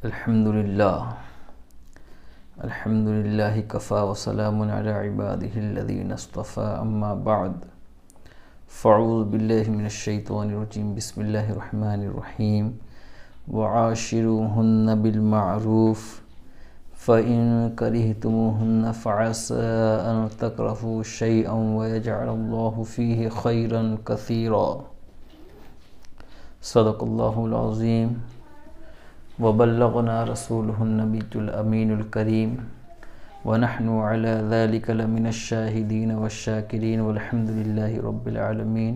الحمد لله الحمد لله كفى وسلام على عباده الذين اصطفى أما بعد فأعوذ بالله من الشيطان الرجيم بسم الله الرحمن الرحيم وعاشروهن بالمعروف فإن كرهتموهن فعسى أن تكرهوا شيئا ويجعل الله فيه خيرا كثيرا صدق الله العظيم لله رب العالمين معزز वलहमदिल्लाबीआलमीन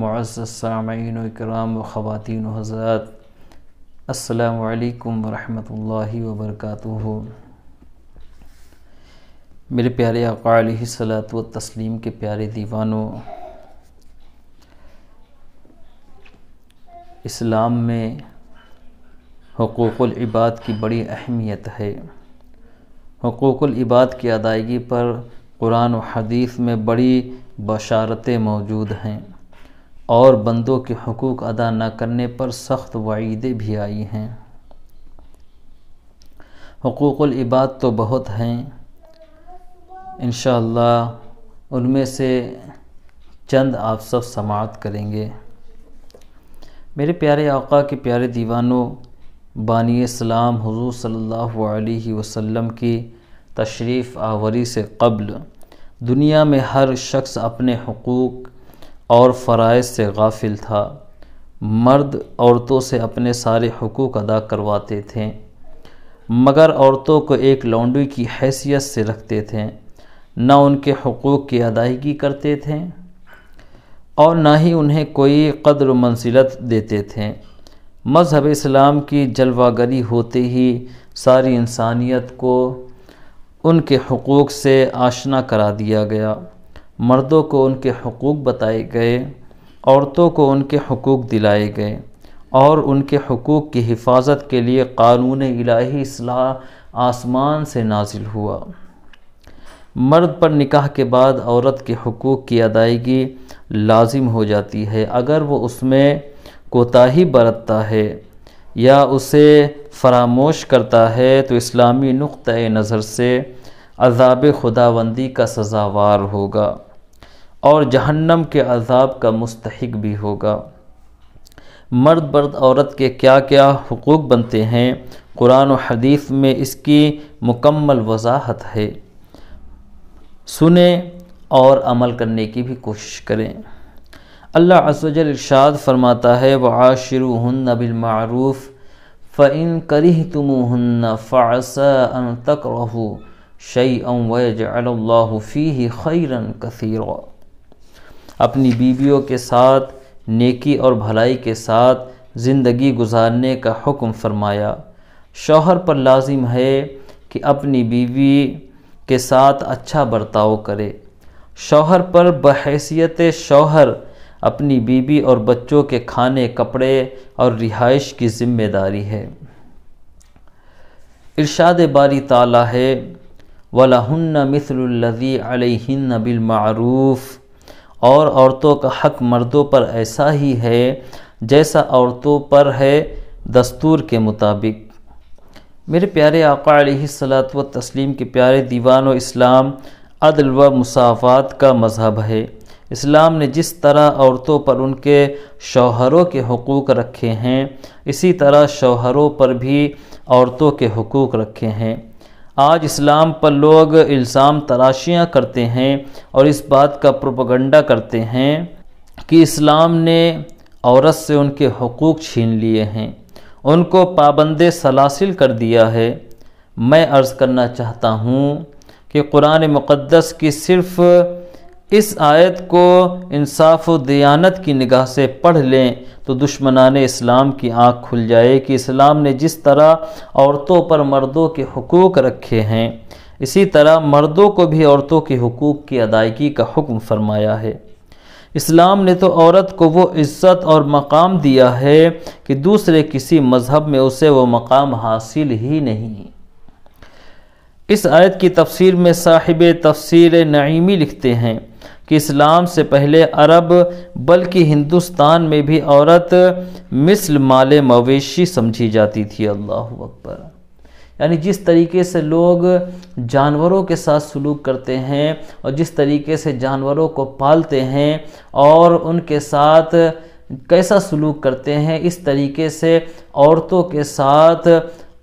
मुआज़ामीन कराम व السلام عليكم ورحمة الله وبركاته मेरे प्यारे आका सलात व तस्लीम के प्यारे दीवानों इस्लाम में इबाद की बड़ी अहमियत है हकूक इबाद की अदायगी पर कुरान और हदीस में बड़ी बशारतें मौजूद हैं और बंदों के हकूक़ अदा न करने पर सख्त वाइदे भी आई हैं इबाद तो बहुत हैं इन उनमें से चंद आप सब समात करेंगे मेरे प्यारे आका के प्यारे दीवानों बानी सलाम हुजूर सल्लल्लाहु अलैहि वसल्लम की तशरीफ़ आवरी से कबल दुनिया में हर शख्स अपने हकूक़ और फ़राज से गाफिल था मर्द औरतों से अपने सारे हकूक़ अदा करवाते थे मगर औरतों को एक लौंडी की हैसियत से रखते थे ना उनके हकूक़ की अदायगी करते थे और ना ही उन्हें कोई कदर मंजिलत देते थे मज़हब इस्लाम की जलवागरी होते ही सारी इंसानियत को उनके हकूक़ से आशना करा दिया गया मर्दों को उनके हकूक़ बताए गए औरतों को उनके हकूक़ दिलाए गए और उनके हकूक़ की हिफाजत के लिए कानून इलाही इसलाह आसमान से नाजिल हुआ मर्द पर निकाह के बाद औरत के हकूक़ की अदायगी लाजिम हो जाती है अगर वो उसमें कोताही बरतता है या उसे फरामोश करता है तो इस्लामी नुक़ नज़र से अजाब खुदाबंदी का सज़ावार होगा और जहन्नम के अजाब का मुस्तक भी होगा मर्द बर्द औरत के क्या क्या हकूक़ बनते हैं कुरान और हदीफ में इसकी मुकम्मल वजाहत है सुने और अमल करने की भी कोशिश करें अल्लाह असजल इर्शाद फरमाता है व आशरू हन्न बिलमूफ़ फ़िन करी हन्न फ़ासा तक रहो शई ही खैरन कसीर अपनी बीवियों के साथ नेकी और भलाई के साथ ज़िंदगी गुजारने का हुक्म फरमाया शोहर पर लाजिम है कि अपनी बीवी के साथ अच्छा बर्ताव करे शोहर पर बहसीत शौहर अपनी बीवी और बच्चों के खाने कपड़े और रिहाइश की जिम्मेदारी है इरशाद बारी ताला है वलाहन्न मिसलजी बिल मारूफ और औरतों का हक मर्दों पर ऐसा ही है जैसा औरतों पर है दस्तूर के मुताबिक मेरे प्यारे आका सलात व तस्लीम के प्यारे दीवान इस्लाम अदल व मुसाफ़ात का मज़हब है इस्लाम ने जिस तरह औरतों पर उनके शौहरों के हकूक़ रखे हैं इसी तरह शौहरों पर भी औरतों के हकूक़ रखे हैं आज इस्लाम पर लोग इल्ज़ाम तराशियाँ करते हैं और इस बात का प्रोपगंडा करते हैं कि इस्लाम ने औरत से उनके हकूक़ छीन लिए हैं उनको पाबंद सलासिल कर दिया है मैं अर्ज़ करना चाहता हूँ कि कुरान मुक़दस की सिर्फ़ इस आयत को इंसाफ और दयानत की निगाह से पढ़ लें तो दुश्मनान इस्लाम की आँख खुल जाए कि इस्लाम ने जिस तरह औरतों पर मर्दों के हकूक़ रखे हैं इसी तरह मर्दों को भी औरतों के हकूक़ की अदायगी का हुक्म फरमाया है इस्लाम ने तो औरत को वो इज़्ज़त और मकाम दिया है कि दूसरे किसी मज़हब में उसे वो मकाम हासिल ही नहीं इस आयत की तफसीर में साहिब तफसीर नईमी लिखते हैं कि इस्लाम से पहले अरब बल्कि हिंदुस्तान में भी औरत मिसल माल मवेशी समझी जाती थी अल्लाह अकबर यानी जिस तरीके से लोग जानवरों के साथ सलूक करते हैं और जिस तरीके से जानवरों को पालते हैं और उनके साथ कैसा सलूक करते हैं इस तरीके से औरतों के साथ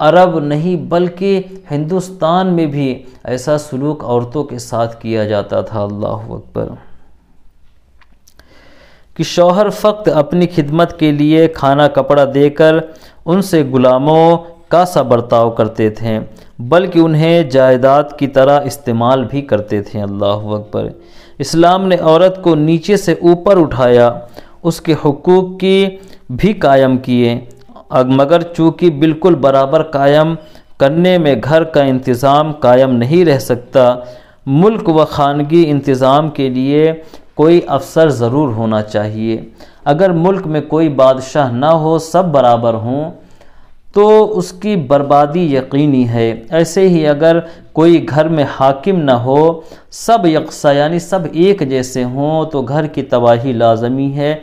अरब नहीं बल्कि हिंदुस्तान में भी ऐसा सलूक औरतों के साथ किया जाता था अल्लाह अकबर कि शौहर फ़क्त अपनी खिदमत के लिए खाना कपड़ा देकर उनसे ग़ुलामों का सा बर्ताव करते थे बल्कि उन्हें जायदाद की तरह इस्तेमाल भी करते थे अल्लाह अकबर इस्लाम ने औरत को नीचे से ऊपर उठाया उसके हकूक़ की भी कायम किए मगर चूँकि बिल्कुल बराबर कायम करने में घर का इंतज़ाम कायम नहीं रह सकता मुल्क व खानगी इंतज़ाम के लिए कोई अफसर ज़रूर होना चाहिए अगर मुल्क में कोई बादशाह ना हो सब बराबर हों तो उसकी बर्बादी यकीनी है ऐसे ही अगर कोई घर में हाकिम ना हो सब यकसा यानी सब एक जैसे हों तो घर की तबाही लाजमी है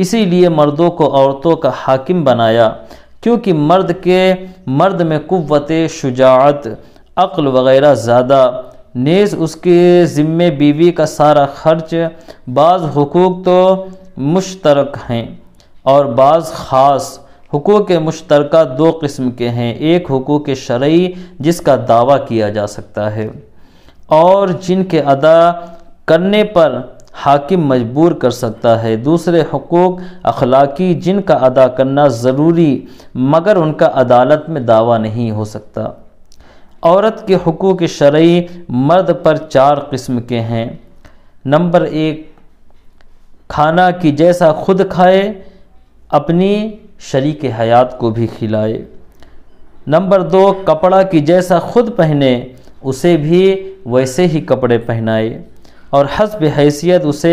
इसीलिए मर्दों को औरतों का हाकिम बनाया क्योंकि मर्द के मर्द में कुत शुजात अक्ल वगैरह ज़्यादा नेज उसके ज़िम्मे बीवी का सारा खर्च बाज़ हकूक़ तो मुश्तरक हैं और बाज़ ख़ास हकूक़ मुश्तरक दो किस्म के हैं एक हकूक़ शर्य जिसका दावा किया जा सकता है और जिनके अदा करने पर हाकिम मजबूर कर सकता है दूसरे हकूक़ अखलाकी जिनका अदा करना ज़रूरी मगर उनका अदालत में दावा नहीं हो सकता औरत के हकूक़ शर्य मर्द पर चार किस्म के हैं नंबर एक खाना कि जैसा खुद खाए अपनी शरीक हयात को भी खिलाए नंबर दो कपड़ा कि जैसा खुद पहने उसे भी वैसे ही कपड़े पहनाए और हसब हैसियत उसे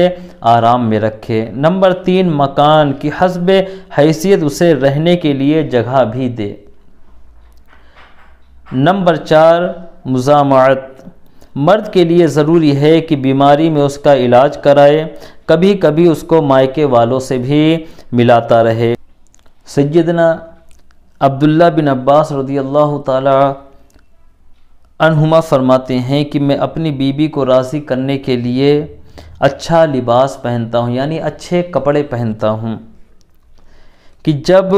आराम में रखे नंबर तीन मकान की हसब हैसियत उसे रहने के लिए जगह भी दे नंबर चार मुजामत मर्द के लिए ज़रूरी है कि बीमारी में उसका इलाज कराए कभी कभी उसको मायके वालों से भी मिलाता रहे सजदना अब्दुल्ला बिन अब्बास रदी अल्लाह ताली अनहुमा फरमाते हैं कि मैं अपनी बीबी को राज़ी करने के लिए अच्छा लिबास पहनता हूँ यानी अच्छे कपड़े पहनता हूँ कि जब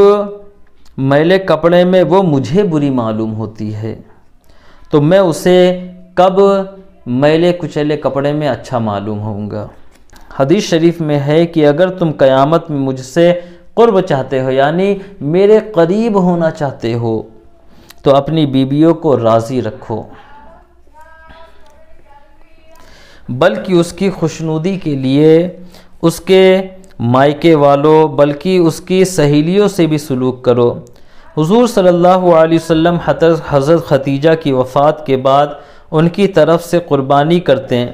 मैले कपड़े में वो मुझे बुरी मालूम होती है तो मैं उसे कब मैले कुचले कपड़े में अच्छा मालूम होऊंगा हदीस शरीफ में है कि अगर तुम क़यामत में मुझसे क़ुर्ब चाहते हो यानी मेरे करीब होना चाहते हो तो अपनी बीबियों को राज़ी रखो बल्कि उसकी खुशनुदी के लिए उसके मायके वालों बल्कि उसकी सहेलियों से भी सलूक करो हुजूर सल्लल्लाहु अलैहि वसल्लम हज़रत खतीजा की वफ़ात के बाद उनकी तरफ से क़ुरबानी करते हैं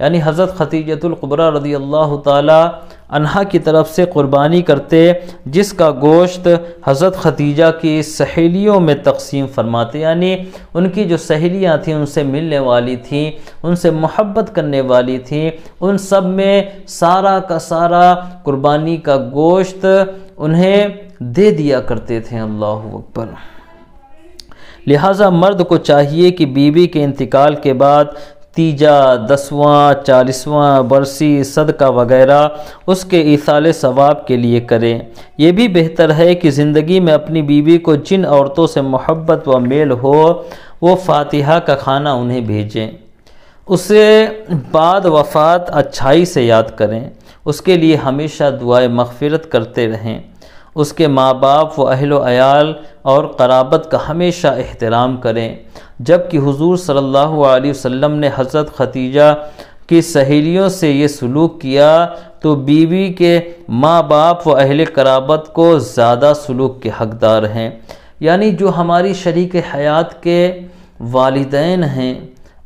यानी हज़रत खतीजतुल्कुबरा रदी अल्लाह ताली अनहा की तरफ से क़ुरबानी करते जिसका गोश्त हज़रत खतीजा की सहेलियों में तकसीम फरमाते यानी उनकी जो सहेलियाँ थीं उनसे मिलने वाली थीं उनसे मोहब्बत करने वाली थीं उन सब में सारा का सारा क़ुरबानी का गोश्त उन्हें दे दिया करते थे अल्लाह अकबर लिहाजा मर्द को चाहिए कि बीवी के इंतकाल के बाद तीजा दसवां चालीसवां बरसी सदका वगैरह उसके इसाल सवाब के लिए करें यह भी बेहतर है कि ज़िंदगी में अपनी बीवी को जिन औरतों से मोहब्बत व मेल हो वो फातिहा का खाना उन्हें भेजें उसे बाद वफात अच्छाई से याद करें उसके लिए हमेशा दुआए मगफिरत करते रहें उसके माँ बाप व अहल और कराबत का हमेशा एहतराम करें जबकि हुजूर सल्लल्लाहु अलैहि वसल्लम ने हज़रत खतीजा की सहेलियों से ये सलूक किया तो बीवी के माँ बाप व अहल कराबत को ज़्यादा सलूक के हकदार हैं यानी जो हमारी शरीक हयात के वालदेन हैं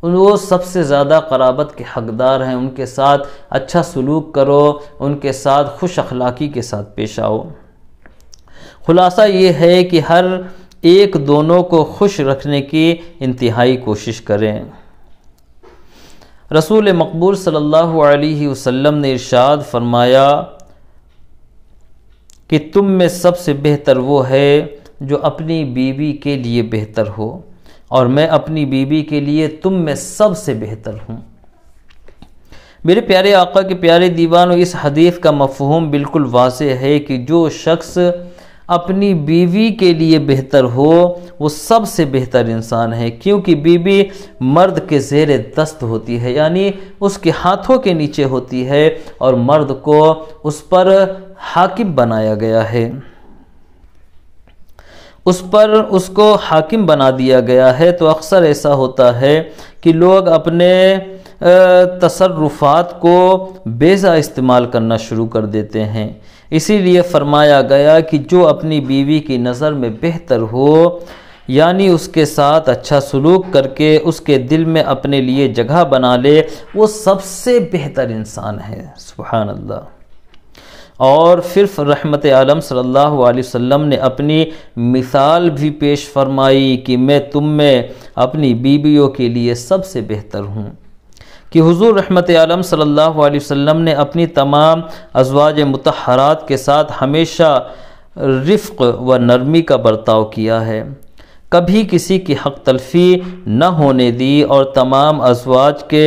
वो सबसे ज़्यादा कराबत के हकदार हैं उनके साथ अच्छा सलूक करो उनके साथ खुश अखलाक़ी के साथ पेश आओ खुलासा ये है कि हर एक दोनों को खुश रखने की इंतहाई कोशिश करें रसूल मकबूल सल्लल्लाहु अलैहि वसल्लम ने इरशाद फरमाया कि तुम में सबसे बेहतर वो है जो अपनी बीवी के लिए बेहतर हो और मैं अपनी बीवी के लिए तुम में सबसे बेहतर हूँ मेरे प्यारे आका के प्यारे दीवान इस हदीफ़ का मफहूम बिल्कुल वाज है कि जो शख्स अपनी बीवी के लिए बेहतर हो वो सबसे बेहतर इंसान है क्योंकि बीवी मर्द के जेर दस्त होती है यानी उसके हाथों के नीचे होती है और मर्द को उस पर हाकिम बनाया गया है उस पर उसको हाकिम बना दिया गया है तो अक्सर ऐसा होता है कि लोग अपने तसरफात को बेजा इस्तेमाल करना शुरू कर देते हैं इसीलिए फरमाया गया कि जो अपनी बीवी की नज़र में बेहतर हो यानी उसके साथ अच्छा सलूक करके उसके दिल में अपने लिए जगह बना ले वो सबसे बेहतर इंसान है सुबह अल्लाह और फिर रहमत आलम सल्लल्लाहु अलैहि वसल्लम ने अपनी मिसाल भी पेश फरमाई कि मैं तुम में अपनी बीबियों के लिए सबसे बेहतर हूँ कि हुजूर रहमत आलम सल्लल्लाहु अलैहि वसल्लम ने अपनी तमाम अजवाज मतहरात के साथ हमेशा रिफ़ व नरमी का बर्ताव किया है कभी किसी की हक तलफी न होने दी और तमाम अजवाज के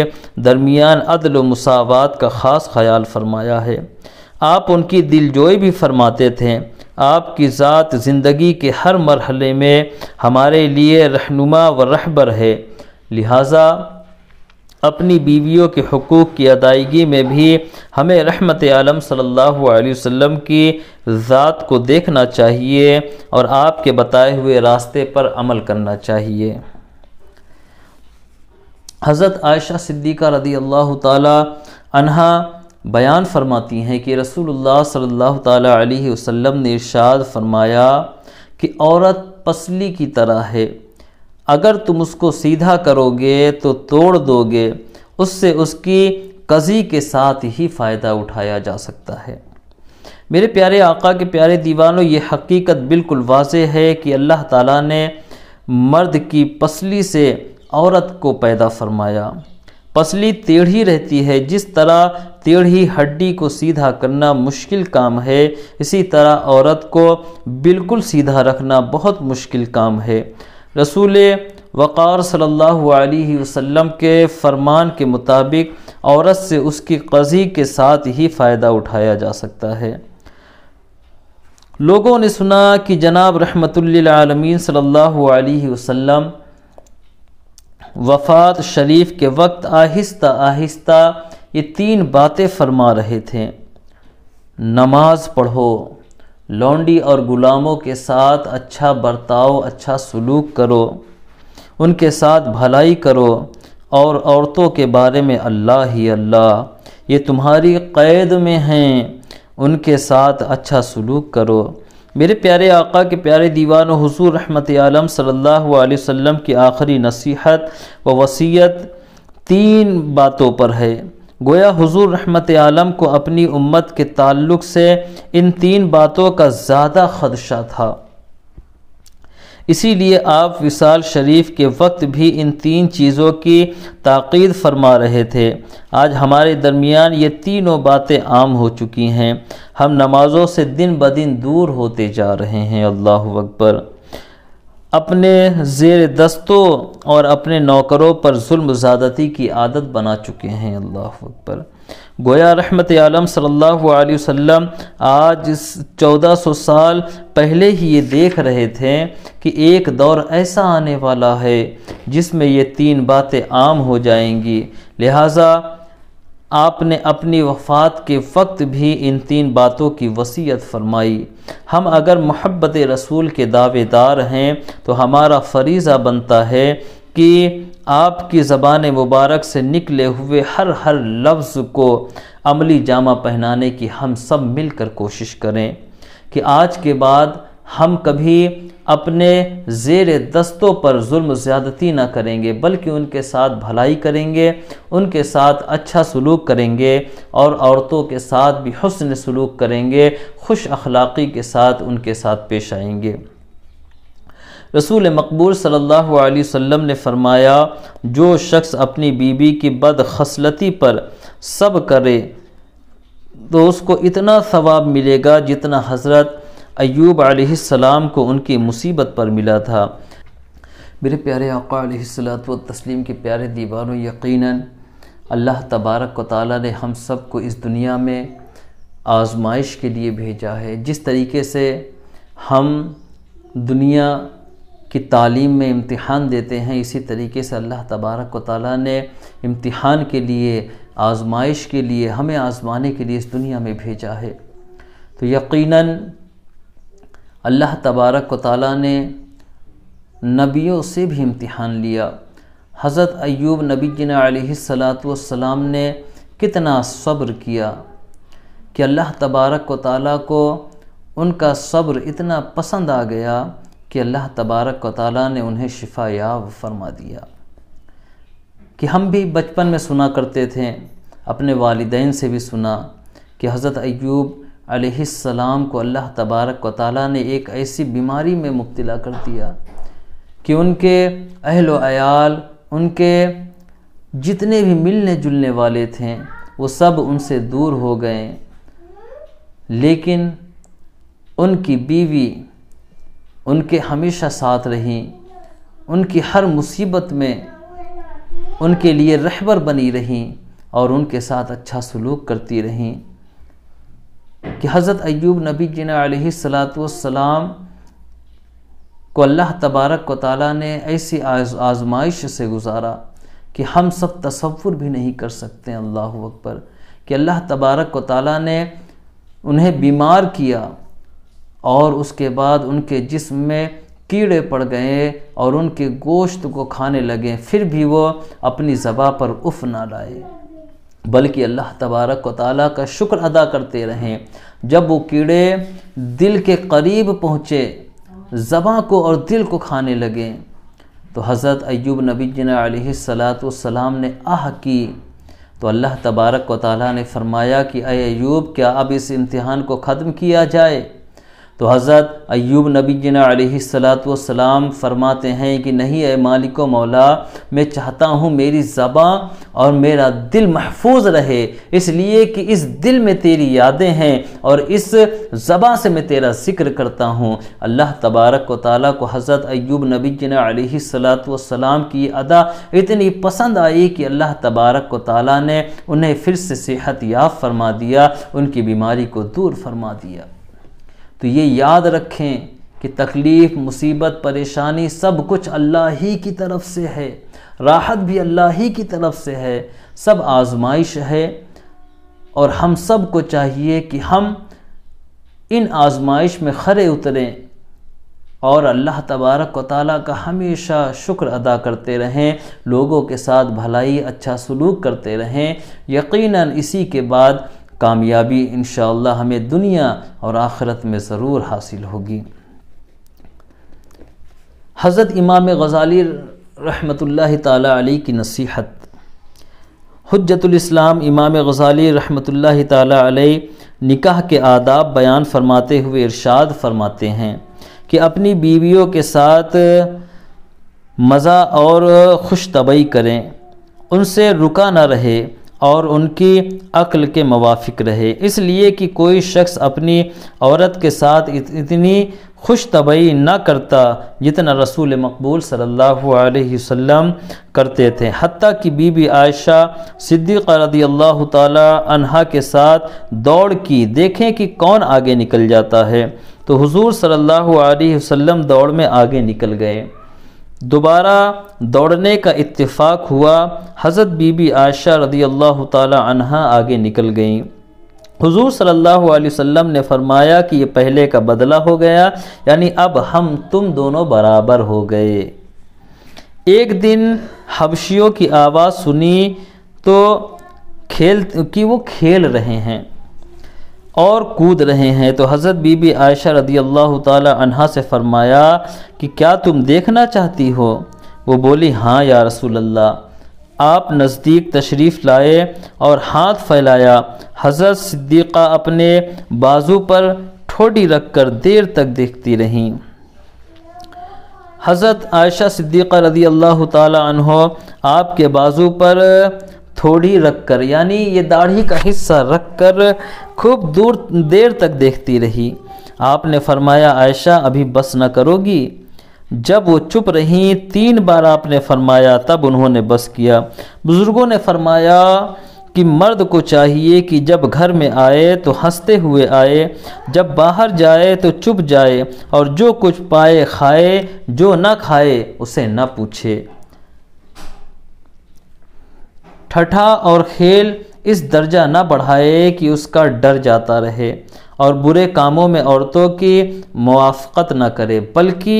दरमियान अदल मसावत का ख़ास ख्याल फरमाया है आप उनकी दिलजोई भी फरमाते थे आपकी ज़ात ज़िंदगी के हर मरहले में हमारे लिए रहनुमा व रहबर है लिहाजा अपनी बीवियों के हकूक़ की अदायगी में भी हमें रहमत आलम सल्लल्लाहु अलैहि वसल्लम की ज़ात को देखना चाहिए और आपके बताए हुए रास्ते पर अमल करना चाहिए हज़रत आयशा सिद्दीक़ा रदी अल्लाह तहा बयान फरमाती हैं कि रसूलुल्लाह सल्लल्लाहु अलैहि वसल्लम ने इरशाद फरमाया कि औरत पसली की तरह है अगर तुम उसको सीधा करोगे तो तोड़ दोगे उससे उसकी कजी के साथ ही फ़ायदा उठाया जा सकता है मेरे प्यारे आका के प्यारे दीवानों ये हकीकत बिल्कुल वाज है कि अल्लाह ताला ने मर्द की पसली से औरत को पैदा फरमाया पसली टेढ़ी रहती है जिस तरह टेढ़ी हड्डी को सीधा करना मुश्किल काम है इसी तरह औरत को बिल्कुल सीधा रखना बहुत मुश्किल काम है रसूल वक़ार सल्लल्लाहु अलैहि वसल्लम के फरमान के मुताबिक औरत से उसकी कज़ी के साथ ही फ़ायदा उठाया जा सकता है लोगों ने सुना कि जनाब रहमतुल्लामीन सल्लल्लाहु अलैहि वसल्लम वफ़ात शरीफ के वक्त आहिस्ता आहिस्ता ये तीन बातें फरमा रहे थे नमाज पढ़ो लौंडी और ग़ुलामों के साथ अच्छा बर्ताव अच्छा सलूक करो उनके साथ भलाई करो और औरतों के बारे में अल्लाह ही अल्लाह ये तुम्हारी क़ैद में हैं उनके साथ अच्छा सलूक करो मेरे प्यारे आका के प्यारे दीवान हजूर रहमत आलम सल्लल्लाहु अलैहि वसल्लम की आखिरी नसीहत व वसीयत तीन बातों पर है गोया हुजूर रहमत आलम को अपनी उम्मत के ताल्लुक से इन तीन बातों का ज़्यादा खदशा था इसीलिए आप विशाल शरीफ के वक्त भी इन तीन चीज़ों की ताक़द फरमा रहे थे आज हमारे दरमियान ये तीनों बातें आम हो चुकी हैं हम नमाज़ों से दिन ब दिन दूर होते जा रहे हैं अल्लाह अकबर अपने ज़ेर दस्तों और अपने नौकरों पर जुल्म ज़्यादती की आदत बना चुके हैं अल्लाह पर गोया रहमत आलम सल्लल्लाहु अलैहि वसल्लम आज इस 1400 साल पहले ही ये देख रहे थे कि एक दौर ऐसा आने वाला है जिसमें ये तीन बातें आम हो जाएंगी लिहाजा आपने अपनी वफ़ात के वक्त भी इन तीन बातों की वसीयत फरमाई हम अगर मोहब्बत रसूल के दावेदार हैं तो हमारा फरीज़ा बनता है कि आपकी ज़बान मुबारक से निकले हुए हर हर लफ्ज़ को अमली जामा पहनाने की हम सब मिलकर कोशिश करें कि आज के बाद हम कभी अपने जेर दस्तों पर जुल्म ज़्यादती ना करेंगे बल्कि उनके साथ भलाई करेंगे उनके साथ अच्छा सलूक करेंगे और औरतों के साथ भी हसन सलूक करेंगे खुश अखलाक़ी के साथ उनके साथ पेश आएंगे रसूल मकबूल सल्लल्लाहु अलैहि वसल्लम ने फरमाया जो शख्स अपनी बीबी की बदखसलती पर सब करे तो उसको इतना सवाब मिलेगा जितना हज़रत अयूब आसमाम को उनकी मुसीबत पर मिला था मेरे प्यारे आका व तस्लीम के प्यारे दीवानों यकीनन अल्लाह तबारक ताली ने हम सब को इस दुनिया में आजमाइश के लिए भेजा है जिस तरीके से हम दुनिया की तालीम में इम्तिहान देते हैं इसी तरीके से अल्लाह तबारक ताली ने इम्तिहान के लिए आजमाइश के लिए हमें आजमाने के लिए इस दुनिया में भेजा है तो यकीनन अल्लाह तबारक व ताली ने नबियों से भी इम्तिहान लिया हज़रत अयूब नबी सलाम ने कितना सब्र किया कि अल्लाह तबारक व ताला को उनका सब्र इतना पसंद आ गया कि अल्लाह तबारक व ताली ने उन्हें शिफा याब फरमा दिया कि हम भी बचपन में सुना करते थे अपने वालदे से भी सुना कि हज़रत अयूब अलैहिस्सलाम को अल्लाह तबारक व ताली ने एक ऐसी बीमारी में मुब्तला कर दिया कि उनके अहल वयाल उनके जितने भी मिलने जुलने वाले थे वो सब उनसे दूर हो गए लेकिन उनकी बीवी उनके हमेशा साथ रही उनकी हर मुसीबत में उनके लिए रहबर बनी रहीं और उनके साथ अच्छा सलूक करती रहीं कि हज़रत अयूब नबी जिन सलाम को अल्लाह तबारक व ताली ने ऐसी आज, आजमाइश से गुजारा कि हम सब तस्वुर भी नहीं कर सकते अल्लाह अकबर कि अल्लाह तबारक को ताली ने उन्हें बीमार किया और उसके बाद उनके जिस्म में कीड़े पड़ गए और उनके गोश्त को खाने लगे फिर भी वो अपनी ज़बा पर उफ ना लाए बल्कि अल्लाह तबारक व ताली का शुक्र अदा करते रहें जब वो कीड़े दिल के करीब पहुँचे ज़बाँ को और दिल को खाने लगे तो हज़रत अयूब नबी सलाम ने आह की तो अल्लाह तबारक व ताली ने फरमाया कि अयूब क्या अब इस इम्तहान को ख़त्म किया जाए तो हज़रत अयूब नबी सलाम फरमाते हैं कि नहीं ए मालिक मौला मैं चाहता हूँ मेरी ज़बाँ और मेरा दिल महफूज रहे इसलिए कि इस दिल में तेरी यादें हैं और इस ज़बाँ से मैं तेरा ज़िक्र करता हूँ अल्लाह तबारक व ताली को हज़रत अयूब नबी सलाम की अदा इतनी पसंद आई कि अल्लाह तबारक व ताली ने उन्हें फिर से सेहत याब फरमा दिया उनकी बीमारी को दूर फरमा दिया तो ये याद रखें कि तकलीफ़ मुसीबत परेशानी सब कुछ अल्लाह ही की तरफ से है राहत भी अल्लाह ही की तरफ से है सब आजमाइश है और हम सब को चाहिए कि हम इन आजमाइश में खरे उतरें और अल्लाह तबारक व ताली का हमेशा शुक्र अदा करते रहें लोगों के साथ भलाई अच्छा सलूक करते रहें यकीनन इसी के बाद कामयाबी इन हमें दुनिया और आखिरत में ज़रूर हासिल होगी हज़रत इमाम गज़ाली रहमतुल्लाह ताला अली की नसीहत हजतुल्स्लाम इमाम गज़ाली रहमतुल्लाह ताला अली निकाह के आदाब बयान फरमाते हुए इरशाद फरमाते हैं कि अपनी बीवियों के साथ मज़ा और खुश तबई करें उनसे रुका ना रहे और उनकी अक्ल के मुवाफिक रहे इसलिए कि कोई शख्स अपनी औरत के साथ इतनी खुश तबई ना करता जितना रसूल मकबूल सल्लल्लाहु अलैहि वसल्लम करते थे हती कि बीबी आयशा सिद्दीक़ रदी अल्लाह तहा के साथ दौड़ की देखें कि कौन आगे निकल जाता है तो हुजूर सल्लल्लाहु अलैहि वसल्लम दौड़ में आगे निकल गए दोबारा दौड़ने का इत्तेफाक हुआ हज़रत बीबी आशा रदी अल्लाह तहा आगे निकल गईं हुजूर सल्लल्लाहु अलैहि वसल्लम ने फरमाया कि ये पहले का बदला हो गया यानी अब हम तुम दोनों बराबर हो गए एक दिन हबशियों की आवाज़ सुनी तो खेल कि वो खेल रहे हैं और कूद रहे हैं तो हज़रत बीबी आयशा रदी अल्लाह तह से फ़रमाया कि क्या तुम देखना चाहती हो वो बोली हाँ या रसूल अल्लाह आप नज़दीक तशरीफ़ लाए और हाथ फैलाया हज़रत सिद्दीक़ा अपने बाजू पर ठोडी रख कर देर तक देखती रहीं हज़रत आयशा सिद्दीक़ा रदी अल्लाह तहो आपके बाजू पर थोड़ी रखकर यानी ये दाढ़ी का हिस्सा रखकर खूब दूर देर तक देखती रही आपने फरमाया आयशा अभी बस न करोगी जब वो चुप रहीं तीन बार आपने फरमाया तब उन्होंने बस किया बुज़ुर्गों ने फरमाया कि मर्द को चाहिए कि जब घर में आए तो हंसते हुए आए जब बाहर जाए तो चुप जाए और जो कुछ पाए खाए जो ना खाए उसे ना पूछे ठठा और खेल इस दर्जा ना बढ़ाए कि उसका डर जाता रहे और बुरे कामों में औरतों की मुआफ़त न करे बल्कि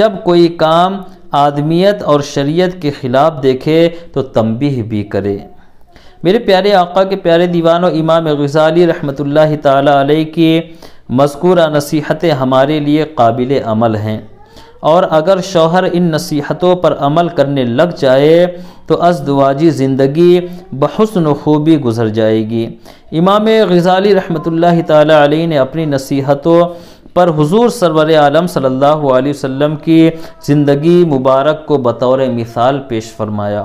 जब कोई काम आदमियत और शरीयत के ख़िलाफ़ देखे तो तंबीह भी करे मेरे प्यारे आका के प्यारे दीवान और इमाम गज़ाली रहमत ला की मस्कूरा नसीहतें हमारे लिए काबिल अमल हैं और अगर शौहर इन नसीहतों पर अमल करने लग जाए तो अजदवाजी ज़िंदगी बहसन खूबी गुजर जाएगी इमाम गज़ाली रहमत ला ने अपनी नसीहतों पर हुजूर सरवर आलम सल्लल्लाहु अलैहि वसल्लम की ज़िंदगी मुबारक को बतौर मिसाल पेश फरमाया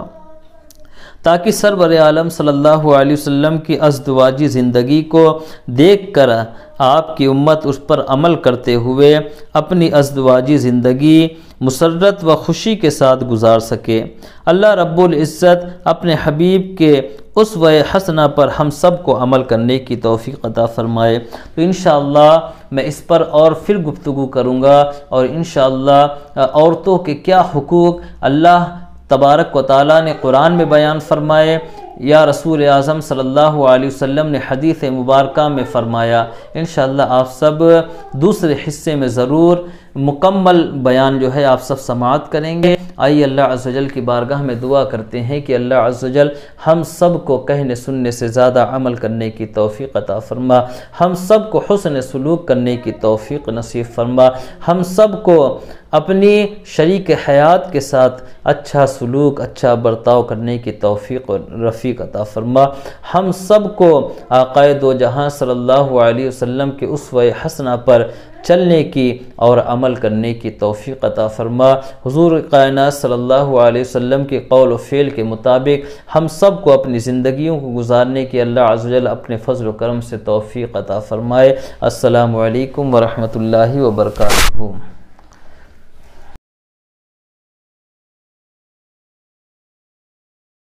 ताकि सरबर आलम सल्लल्लाहु अलैहि वसल्लम की अजदवाजी ज़िंदगी को देखकर आपकी उम्मत उस पर अमल करते हुए अपनी अजदवाजी ज़िंदगी मुसरत व खुशी के साथ गुजार सके अल्लाह रब्बुल इज़्ज़त अपने हबीब के उस व हसना पर हम सब को अमल करने की तोफ़ी अता फ़रमाए तो इन मैं इस पर और फिर गुफ्तु करूँगा और इन औरतों के क्या हकूक़ अल्लाह तबारक व ताली ने कुरान में बयान फरमाए या रसूल आज़म सल्लल्लाहु अलैहि वसल्लम ने हदीस मुबारक में फ़रमाया इन आप सब दूसरे हिस्से में ज़रूर मुकम्मल बयान जो है आप सब समाप्त करेंगे आइए अल्लाह अजल की बारगाह में दुआ करते हैं कि अल्लाह अजल हम सब को कहने सुनने से ज़्यादा अमल करने की तोफ़ी अता फरमा हम सब को हसन सलूक करने की तोफ़ी नसीब फरमा हम सब को अपनी शरीक हयात के साथ अच्छा सलूक अच्छा बर्ताव करने की तौफीक और रफ़ी अता फरमा हम सब को आक़ाए दो जहाँ सल्ला वसम के उस हसना पर चलने की और अमल करने की तोफ़ी अता फरमा हजूर कायन सल्ला वसम के कौल फ़ेल के मुताबिक हम सब को अपनी ज़िंदगी को गुजारने की अल्लाह अजल अपने फ़जल करम से तोफ़ी अता फरमाए असलकम वरहमल वर्का